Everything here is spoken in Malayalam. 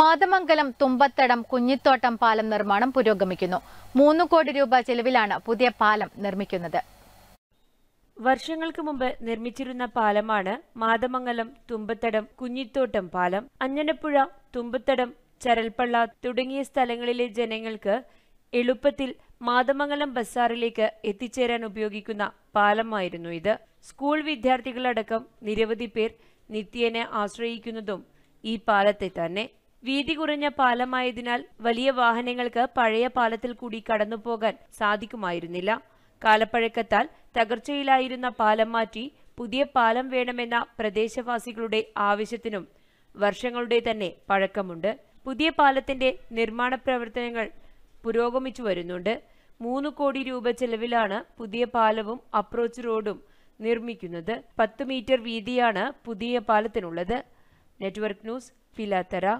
മാതമംഗലം തുമ്പത്തടം കുഞ്ഞിത്തോട്ടം പാലം നിർമ്മാണം പുരോഗമിക്കുന്നു മൂന്ന് കോടി രൂപ ചെലവിലാണ് പുതിയ പാലം നിർമ്മിക്കുന്നത് വർഷങ്ങൾക്ക് മുമ്പ് നിർമ്മിച്ചിരുന്ന പാലമാണ് മാതമംഗലം തുമ്പത്തടം കുഞ്ഞിത്തോട്ടം പാലം അഞ്ഞനപ്പുഴ തുമ്പത്തടം ചരൽപ്പള്ള തുടങ്ങിയ സ്ഥലങ്ങളിലെ ജനങ്ങൾക്ക് എളുപ്പത്തിൽ മാതമംഗലം ബസാറിലേക്ക് എത്തിച്ചേരാൻ ഉപയോഗിക്കുന്ന പാലമായിരുന്നു ഇത് സ്കൂൾ വിദ്യാർത്ഥികളടക്കം നിരവധി പേർ നിത്യേന ആശ്രയിക്കുന്നതും ഈ പാലത്തെ തന്നെ വീതി കുറഞ്ഞ പാലമായതിനാൽ വലിയ വാഹനങ്ങൾക്ക് പഴയ പാലത്തിൽ കൂടി കടന്നുപോകാൻ സാധിക്കുമായിരുന്നില്ല കാലപ്പഴക്കത്താൽ തകർച്ചയിലായിരുന്ന പാലം മാറ്റി പുതിയ പാലം വേണമെന്ന പ്രദേശവാസികളുടെ ആവശ്യത്തിനും വർഷങ്ങളുടെ തന്നെ പഴക്കമുണ്ട് പുതിയ പാലത്തിന്റെ നിർമ്മാണ പ്രവർത്തനങ്ങൾ പുരോഗമിച്ചു വരുന്നുണ്ട് മൂന്ന് കോടി രൂപ ചെലവിലാണ് പുതിയ പാലവും അപ്രോച്ച് റോഡും നിർമ്മിക്കുന്നത് പത്ത് മീറ്റർ വീതിയാണ് പുതിയ പാലത്തിനുള്ളത് നെറ്റ്വർക്ക് ന്യൂസ് ഫിലാത്തറ